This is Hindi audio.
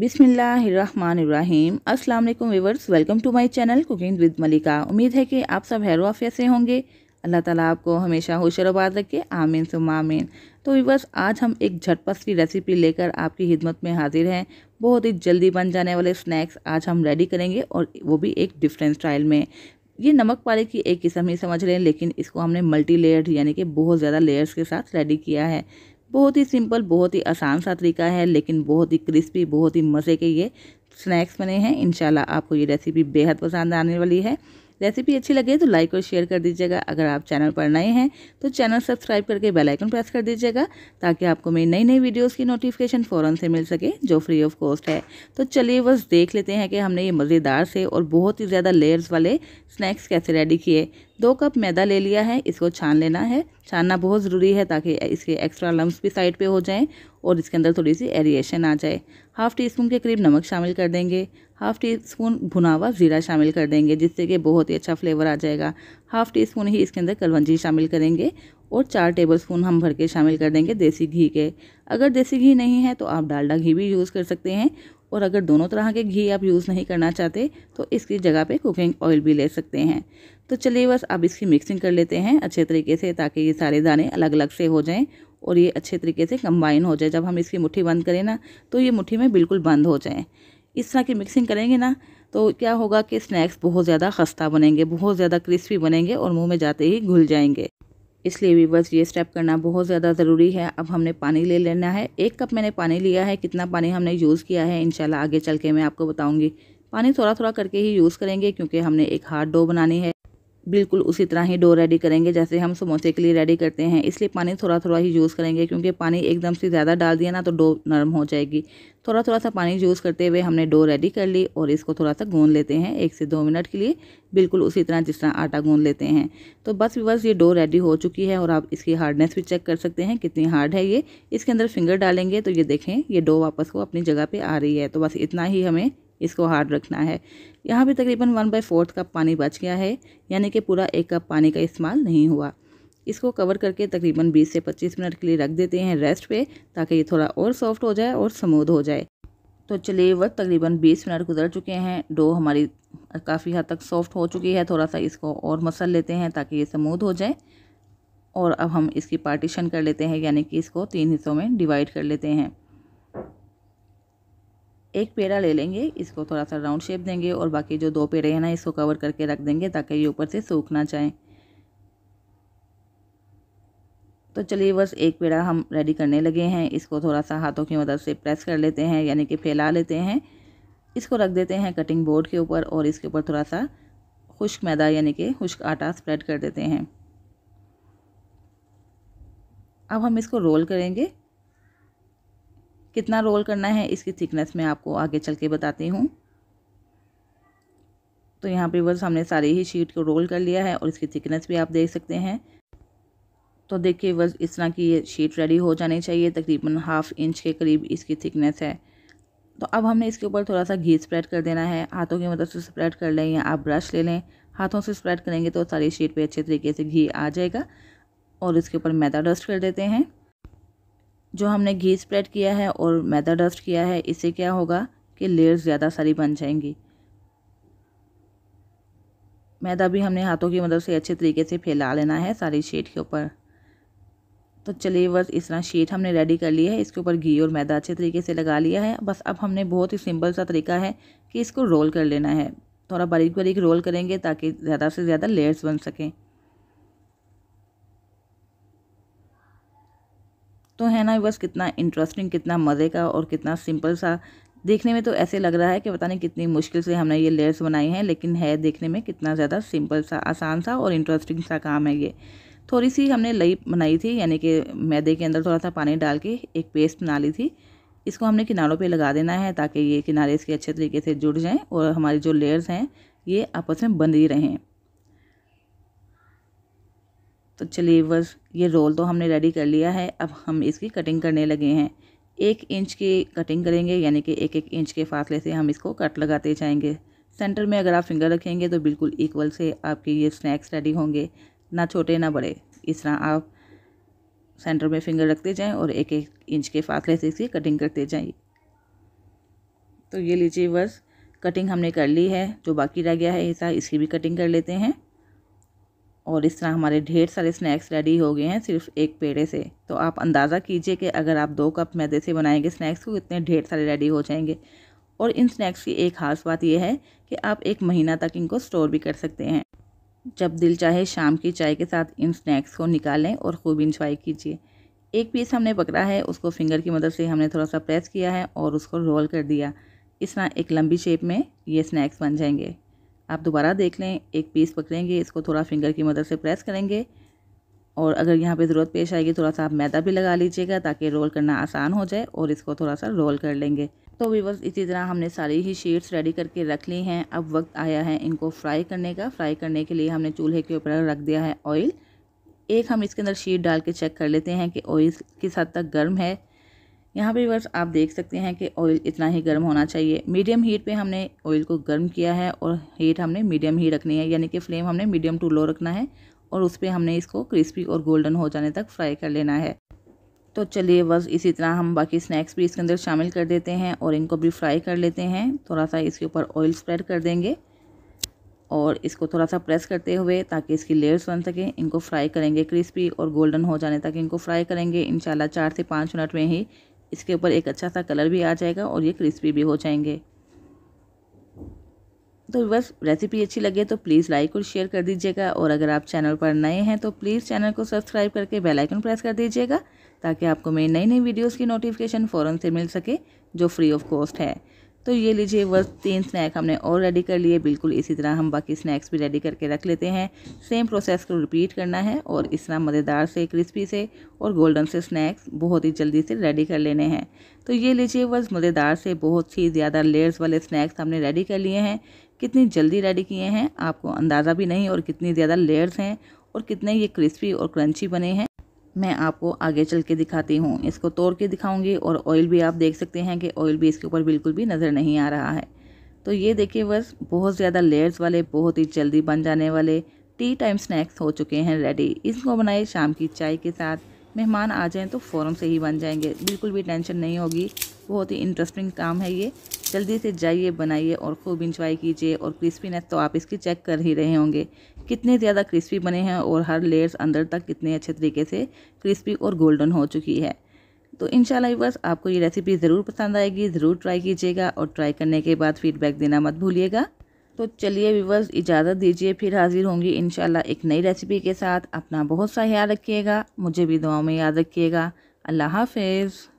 बिसमीम् अस्सलाम वालेकुम viewers welcome to my channel cooking with Malika उम्मीद है कि आप सब हैरो आफिया से होंगे अल्लाह ताला आपको हमेशा होशरबाद रखे आमीन सुम आमीन तो वीवर्स आज हम एक झटपट सी रेसिपी लेकर आपकी खिदमत में हाजिर हैं बहुत ही जल्दी बन जाने वाले स्नैक्स आज हम रेडी करेंगे और वो भी एक डिफरेंट स्टाइल में ये नमक पारे की एक किस्म ही समझ रहे हैं लेकिन इसको हमने मल्टी लेयर यानी कि बहुत ज़्यादा लेयर्स के साथ रेडी किया है बहुत ही सिंपल बहुत ही आसान सा तरीका है लेकिन बहुत ही क्रिस्पी बहुत ही मज़े के ये स्नैक्स बने हैं इनशाला आपको ये रेसिपी बेहद पसंद आने वाली है रेसिपी अच्छी लगे तो लाइक और शेयर कर दीजिएगा अगर आप चैनल पर नए हैं तो चैनल सब्सक्राइब करके बेल आइकन प्रेस कर दीजिएगा ताकि आपको मेरी नई नई वीडियोस की नोटिफिकेशन फ़ौरन से मिल सके जो फ्री ऑफ कॉस्ट है तो चलिए बस देख लेते हैं कि हमने ये मज़ेदार से और बहुत ही ज़्यादा लेयर्स वाले स्नैक्स कैसे रेडी किए दो कप मैदा ले लिया है इसको छान लेना है छानना बहुत ज़रूरी है ताकि इसके एक्स्ट्रा लम्ब भी साइड पे हो जाएं और इसके अंदर थोड़ी सी एरिएशन आ जाए हाफ़ टी स्पून के करीब नमक शामिल कर देंगे हाफ़ टी स्पून भुना हुआ ज़ीरा शामिल कर देंगे जिससे कि बहुत ही अच्छा फ्लेवर आ जाएगा हाफ़ टी स्पून ही इसके अंदर कलवंजी शामिल करेंगे और चार टेबल स्पून हम भर के शामिल कर देंगे देसी घी के अगर देसी घी नहीं है तो आप डालडा घी भी यूज़ कर सकते हैं और अगर दोनों तरह के घी आप यूज़ नहीं करना चाहते तो इसकी जगह पे कुकिंग ऑयल भी ले सकते हैं तो चलिए बस अब इसकी मिक्सिंग कर लेते हैं अच्छे तरीके से ताकि ये सारे दाने अलग अलग से हो जाएं और ये अच्छे तरीके से कंबाइन हो जाए जब हम इसकी मुट्ठी बंद करें ना तो ये मुट्ठी में बिल्कुल बंद हो जाए इस तरह की मिक्सिंग करेंगे ना तो क्या होगा कि स्नैक्स बहुत ज़्यादा खस्ता बनेंगे बहुत ज़्यादा क्रिस्पी बनेंगे और मुंह में जाते ही घुल जाएंगे इसलिए भी बस ये स्टेप करना बहुत ज़्यादा ज़रूरी है अब हमने पानी ले लेना है एक कप मैंने पानी लिया है कितना पानी हमने यूज़ किया है इन आगे चल के मैं आपको बताऊँगी पानी थोड़ा थोड़ा करके ही यूज़ करेंगे क्योंकि हमने एक हार्ड डो बनानी है बिल्कुल उसी तरह ही डो रेडी करेंगे जैसे हम समोसे के लिए रेडी करते हैं इसलिए पानी थोड़ा थोड़ा ही यूज़ करेंगे क्योंकि पानी एकदम से ज़्यादा डाल दिया ना तो डो नरम हो जाएगी थोड़ा थोड़ा सा पानी यूज़ करते हुए हमने डो रेडी कर ली और इसको थोड़ा सा गूंद लेते हैं एक से दो मिनट के लिए बिल्कुल उसी तरह जिस तरह आटा गूँध लेते हैं तो बस बस ये डो रेडी हो चुकी है और आप इसकी हार्डनेस भी चेक कर सकते हैं कितनी हार्ड है ये इसके अंदर फिंगर डालेंगे तो ये देखें ये डो वापस को अपनी जगह पर आ रही है तो बस इतना ही हमें इसको हार्ड रखना है यहाँ भी तकरीबन वन बाई फोर्थ कप पानी बच गया है यानी कि पूरा एक कप पानी का इस्तेमाल नहीं हुआ इसको कवर करके तकरीबन 20 से 25 मिनट के लिए रख देते हैं रेस्ट पे ताकि ये थोड़ा और सॉफ्ट हो जाए और समूद हो जाए तो चले वक्त तकरीबन 20 मिनट गुजर चुके हैं डो हमारी काफ़ी हद तक सॉफ्ट हो चुकी है थोड़ा सा इसको और मसल लेते हैं ताकि ये समूद हो जाए और अब हम इसकी पार्टीशन कर लेते हैं यानी कि इसको तीन हिस्सों में डिवाइड कर लेते हैं एक पेड़ा ले लेंगे इसको थोड़ा सा राउंड शेप देंगे और बाकी जो दो पेड़े हैं ना इसको कवर करके रख देंगे ताकि ये ऊपर से सूख ना जाए तो चलिए बस एक पेड़ा हम रेडी करने लगे हैं इसको थोड़ा सा हाथों की मदद से प्रेस कर लेते हैं यानी कि फैला लेते हैं इसको रख देते हैं कटिंग बोर्ड के ऊपर और इसके ऊपर थोड़ा सा खुश्क मैदा यानी कि खुश्क आटा स्प्रेड कर देते हैं अब हम इसको रोल करेंगे कितना रोल करना है इसकी थिकनेस मैं आपको आगे चल के बताती हूँ तो यहाँ पे बस हमने सारी ही शीट को रोल कर लिया है और इसकी थिकनेस भी आप देख सकते हैं तो देखिए बस इस तरह की ये शीट रेडी हो जानी चाहिए तकरीबन हाफ इंच के करीब इसकी थिकनेस है तो अब हमने इसके ऊपर थोड़ा सा घी स्प्रेड कर देना है हाथों की मदद मतलब से स्प्रेड कर लें या आप ब्रश ले लें हाथों से स्प्रेड करेंगे तो सारी शीट पे अच्छे तरीके से घी आ जाएगा और इसके ऊपर मैदा डस्ट कर देते हैं जो हमने घी स्प्रेड किया है और मैदा डस्ट किया है इससे क्या होगा कि लेयर्स ज़्यादा सारी बन जाएंगी मैदा भी हमने हाथों की मदद से अच्छे तरीके से फैला लेना है सारी शीट के ऊपर तो चलिए बस इस तरह शीट हमने रेडी कर ली है इसके ऊपर घी और मैदा अच्छे तरीके से लगा लिया है बस अब हमने बहुत ही सिंपल सा तरीका है कि इसको रोल कर लेना है थोड़ा बारीक बारीक रोल करेंगे ताकि ज़्यादा से ज़्यादा लेयर्स बन सकें तो है ना बस कितना इंटरेस्टिंग कितना मज़े का और कितना सिंपल सा देखने में तो ऐसे लग रहा है कि पता नहीं कितनी मुश्किल से हमने ये लेयर्स बनाई हैं लेकिन है देखने में कितना ज़्यादा सिंपल सा आसान सा और इंटरेस्टिंग सा काम है ये थोड़ी सी हमने लई बनाई थी यानी कि मैदे के अंदर थोड़ा सा पानी डाल के एक पेस्ट बना ली थी इसको हमने किनारों पे लगा देना है ताकि ये किनारे इसके अच्छे तरीके से जुड़ जाएँ और हमारी जो लेयर्स हैं ये आपस में बंद ही रहें तो चलिए बस ये रोल तो हमने रेडी कर लिया है अब हम इसकी कटिंग करने लगे हैं एक इंच की कटिंग करेंगे यानी कि एक एक इंच के फासले से हम इसको कट लगाते जाएंगे सेंटर में अगर आप फिंगर रखेंगे तो बिल्कुल इक्वल से आपके ये स्नैक्स रेडी होंगे ना छोटे ना बड़े इस तरह आप सेंटर में फिंगर रखते जाएं और एक एक इंच के फासले से इसकी कटिंग करते जाएं तो ये लीजिए बस कटिंग हमने कर ली है जो बाकी रह गया है ऐसा इसकी भी कटिंग कर लेते हैं और इस तरह हमारे ढेर सारे स्नैक्स रेडी हो गए हैं सिर्फ एक पेड़े से तो आप अंदाज़ा कीजिए कि अगर आप दो कप मैदे से बनाएंगे स्नैक्स को इतने ढेर सारे रेडी हो जाएंगे और इन स्नैक्स की एक खास बात यह है कि आप एक महीना तक इनको स्टोर भी कर सकते हैं जब दिल चाहे शाम की चाय के साथ इन स्नैक्स को निकालें और खूब इंजॉय कीजिए एक पीस हमने पकड़ा है उसको फिंगर की मदद से हमने थोड़ा सा प्रेस किया है और उसको रोल कर दिया इस तरह एक लंबी शेप में ये स्नैक्स बन जाएंगे आप दोबारा देख लें एक पीस पकड़ेंगे इसको थोड़ा फिंगर की मदद से प्रेस करेंगे और अगर यहाँ पे ज़रूरत पेश आएगी थोड़ा सा आप मैदा भी लगा लीजिएगा ताकि रोल करना आसान हो जाए और इसको थोड़ा सा रोल कर लेंगे तो वीवर्स इसी तरह हमने सारी ही शीट्स रेडी करके रख ली हैं अब वक्त आया है इनको फ्राई करने का फ्राई करने के लिए हमने चूल्हे के ऊपर रख दिया है ऑयल एक हम इसके अंदर शीट डाल के चेक कर लेते हैं कि ऑयल किस हद तक गर्म है यहाँ पे वर्ष आप देख सकते हैं कि ऑयल इतना ही गर्म होना चाहिए मीडियम हीट पे हमने ऑयल को गर्म किया है और हीट हमने मीडियम ही रखनी है यानी कि फ्लेम हमने मीडियम टू लो रखना है और उस पर हमने इसको क्रिस्पी और गोल्डन हो जाने तक फ्राई कर लेना है तो चलिए बस इसी तरह हम बाकी स्नैक्स भी इसके अंदर शामिल कर देते हैं और इनको भी फ्राई कर लेते हैं थोड़ा सा इसके ऊपर ऑयल स्प्रेड कर देंगे और इसको थोड़ा सा प्रेस करते हुए ताकि इसकी लेयर्स बन सकें इनको फ्राई करेंगे क्रिस्पी और गोल्डन हो जाने तक इनको फ्राई करेंगे इन चार से पाँच मिनट में ही इसके ऊपर एक अच्छा सा कलर भी आ जाएगा और ये क्रिस्पी भी हो जाएंगे तो बस रेसिपी अच्छी लगे तो प्लीज़ लाइक और शेयर कर दीजिएगा और अगर आप चैनल पर नए हैं तो प्लीज़ चैनल को सब्सक्राइब करके बेल आइकन प्रेस कर दीजिएगा ताकि आपको मेरी नई नई वीडियोस की नोटिफिकेशन फ़ौरन से मिल सके जो फ्री ऑफ कॉस्ट है तो ये लीजिए वह तीन स्नैक हमने और रेडी कर लिए बिल्कुल इसी तरह हम बाकी स्नैक्स भी रेडी करके रख लेते हैं सेम प्रोसेस को रिपीट करना है और इस तरह मज़ेदार से क्रिस्पी से और गोल्डन से स्नैक्स बहुत ही जल्दी से रेडी कर लेने हैं तो ये लीजिए बस मज़ेदार से बहुत ही ज़्यादा लेयर्स वाले स्नैक्स हमने रेडी कर लिए हैं कितनी जल्दी रेडी किए हैं आपको अंदाज़ा भी नहीं और कितनी ज़्यादा लेयर्स हैं और कितने ये क्रिस्पी और क्रंची बने हैं मैं आपको आगे चल के दिखाती हूँ इसको तोड़ के दिखाऊँगी और ऑयल भी आप देख सकते हैं कि ऑयल भी इसके ऊपर बिल्कुल भी नज़र नहीं आ रहा है तो ये देखिए बस बहुत ज़्यादा लेयर्स वाले बहुत ही जल्दी बन जाने वाले टी टाइम स्नैक्स हो चुके हैं रेडी इसको बनाए शाम की चाय के साथ मेहमान आ जाएँ तो फ़ौरन से ही बन जाएंगे बिल्कुल भी टेंशन नहीं होगी बहुत ही इंटरेस्टिंग काम है ये जल्दी से जाइए बनाइए और खूब इंजॉय कीजिए और क्रिस्पीनेस तो आप इसकी चेक कर ही रहे होंगे कितने ज़्यादा क्रिस्पी बने हैं और हर लेयर्स अंदर तक कितने अच्छे तरीके से क्रिस्पी और गोल्डन हो चुकी है तो इन बस आपको ये रेसिपी ज़रूर पसंद आएगी ज़रूर ट्राई कीजिएगा और ट्राई करने के बाद फीडबैक देना मत भूलिएगा तो चलिए व्यूवर्स इजाज़त दीजिए फिर हाजिर होंगी इन एक नई रेसिपी के साथ अपना बहुत सा ख्याल रखिएगा मुझे भी दुआओं में याद रखिएगा अल्लाह हाफिज़